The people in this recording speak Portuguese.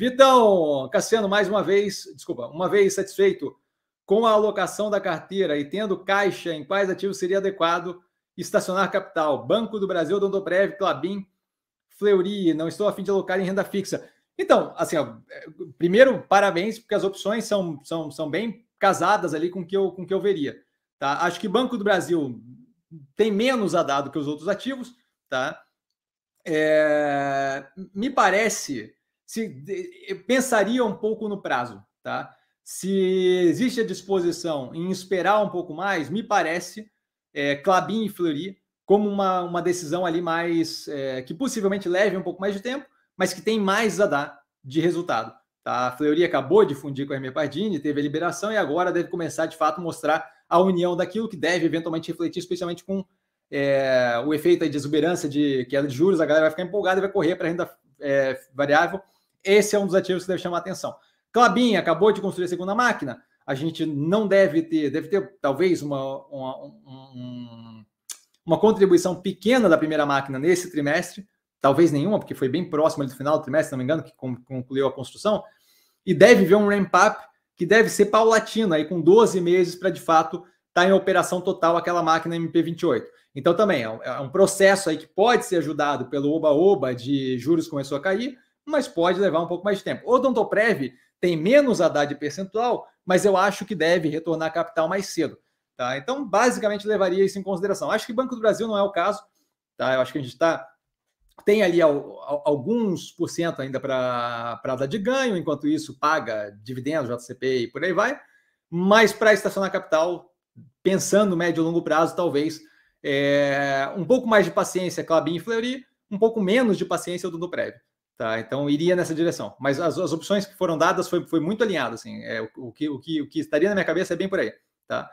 Vitão, Cassiano, mais uma vez, desculpa, uma vez satisfeito com a alocação da carteira e tendo caixa em quais ativos seria adequado estacionar capital? Banco do Brasil, Dondoprev, Clabin, Fleury, não estou a fim de alocar em renda fixa. Então, assim, ó, é, primeiro, parabéns, porque as opções são, são, são bem casadas ali com que eu, com que eu veria. Tá? Acho que Banco do Brasil tem menos a dado que os outros ativos. Tá? É, me parece se pensaria um pouco no prazo, tá? Se existe a disposição em esperar um pouco mais, me parece é, Clabin e Fleury como uma, uma decisão ali mais é, que possivelmente leve um pouco mais de tempo, mas que tem mais a dar de resultado. Tá? A Fleury acabou de fundir com a Hermé Pardini, teve a liberação e agora deve começar de fato mostrar a união daquilo que deve eventualmente refletir, especialmente com é, o efeito de exuberância de queda de juros. A galera vai ficar empolgada e vai correr para a renda é, variável esse é um dos ativos que deve chamar atenção. Clabin acabou de construir a segunda máquina. A gente não deve ter, deve ter talvez uma, uma, um, uma contribuição pequena da primeira máquina nesse trimestre, talvez nenhuma, porque foi bem próximo do final do trimestre, se não me engano, que concluiu a construção, e deve ver um ramp-up que deve ser paulatino, aí com 12 meses para de fato estar tá em operação total aquela máquina MP28. Então também é, é um processo aí que pode ser ajudado pelo oba-oba de juros começou a cair, mas pode levar um pouco mais de tempo. O Odontoprev tem menos a de percentual, mas eu acho que deve retornar capital mais cedo. Tá? Então, basicamente, levaria isso em consideração. Acho que Banco do Brasil não é o caso. Tá? Eu acho que a gente está. Tem ali alguns por cento ainda para dar de ganho, enquanto isso paga dividendos, JCP e por aí vai. Mas para estacionar capital, pensando médio e longo prazo, talvez é, um pouco mais de paciência Clabin e Fleury, um pouco menos de paciência do Duprev. Tá, então iria nessa direção. Mas as, as opções que foram dadas foi, foi muito alinhado, assim. É, o, o, que, o, que, o que estaria na minha cabeça é bem por aí. Tá?